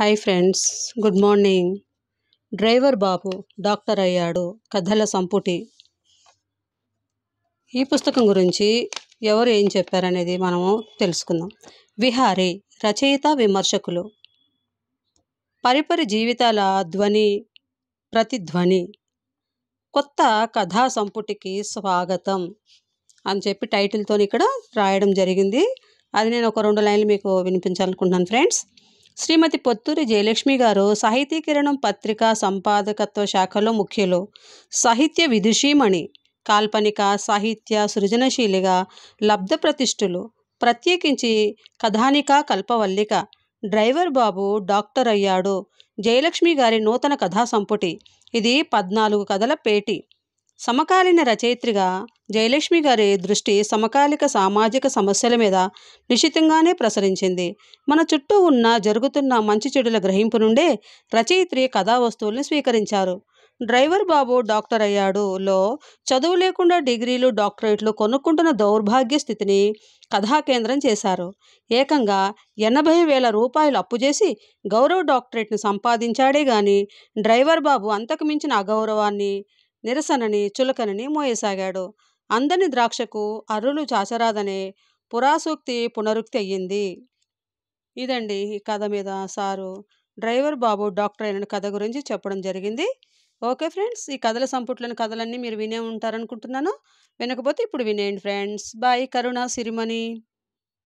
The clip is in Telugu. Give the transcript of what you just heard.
hi friends good morning driver Babu doctor అయ్యాడు కథల సంపుటి ఈ పుస్తకం గురించి ఎవరు ఏం చెప్పారనేది మనము తెలుసుకుందాం విహారీ రచయిత విమర్శకులు పరిపరి జీవితాల ధ్వని ప్రతిధ్వని కొత్త కథా సంపుటికి స్వాగతం అని చెప్పి టైటిల్తో ఇక్కడ రాయడం జరిగింది అది నేను ఒక రెండు లైన్లు మీకు వినిపించాలనుకుంటున్నాను ఫ్రెండ్స్ శ్రీమతి పొత్తూరి జయలక్ష్మి గారు సాహితీ కిరణం పత్రిక సంపాదకత్వ శాఖలో ముఖ్యులు సాహిత్య విదుషీమణి కాల్పనిక సాహిత్య సృజనశీలిగా లబ్ధ ప్రతిష్ఠులు ప్రత్యేకించి కథానిక కల్పవల్లిక డ్రైవర్ బాబు డాక్టర్ అయ్యాడు జయలక్ష్మి గారి నూతన కథా సంపుటి ఇది పద్నాలుగు కథల పేటి సమకాలీన రచయిత్రిగా జయలక్ష్మి గారి దృష్టి సమకాలిక సామాజిక సమస్యల మీద నిశ్చితంగానే ప్రసరించింది మన చుట్టూ ఉన్న జరుగుతున్న మంచి చెడుల గ్రహింపు నుండే రచయిత్రి కథా వస్తువుల్ని స్వీకరించారు డ్రైవర్ బాబు డాక్టర్ అయ్యాడు లో చదువు లేకుండా డిగ్రీలు డాక్టరేట్లు కొనుక్కుంటున్న దౌర్భాగ్య స్థితిని కథా కేంద్రం చేశారు ఏకంగా ఎనభై వేల రూపాయలు అప్పు చేసి గౌరవ డాక్టరేట్ను సంపాదించాడే గాని డ్రైవర్ బాబు అంతకు మించిన అగౌరవాన్ని నిరసనని చులకనని మోయసాగాడు అందని ద్రాక్షకు అరులు చాచరాదనే పురాసూక్తి పునరుక్తి అయ్యింది ఇదండి ఈ కథ మీద సారు డ్రైవర్ బాబు డాక్టర్ అయిన కథ గురించి చెప్పడం జరిగింది ఓకే ఫ్రెండ్స్ ఈ కథల సంపుట్లని కథలన్నీ మీరు వినే ఉంటారనుకుంటున్నాను వినకపోతే ఇప్పుడు వినేయండి ఫ్రెండ్స్ బాయ్ కరుణ సిరిమణి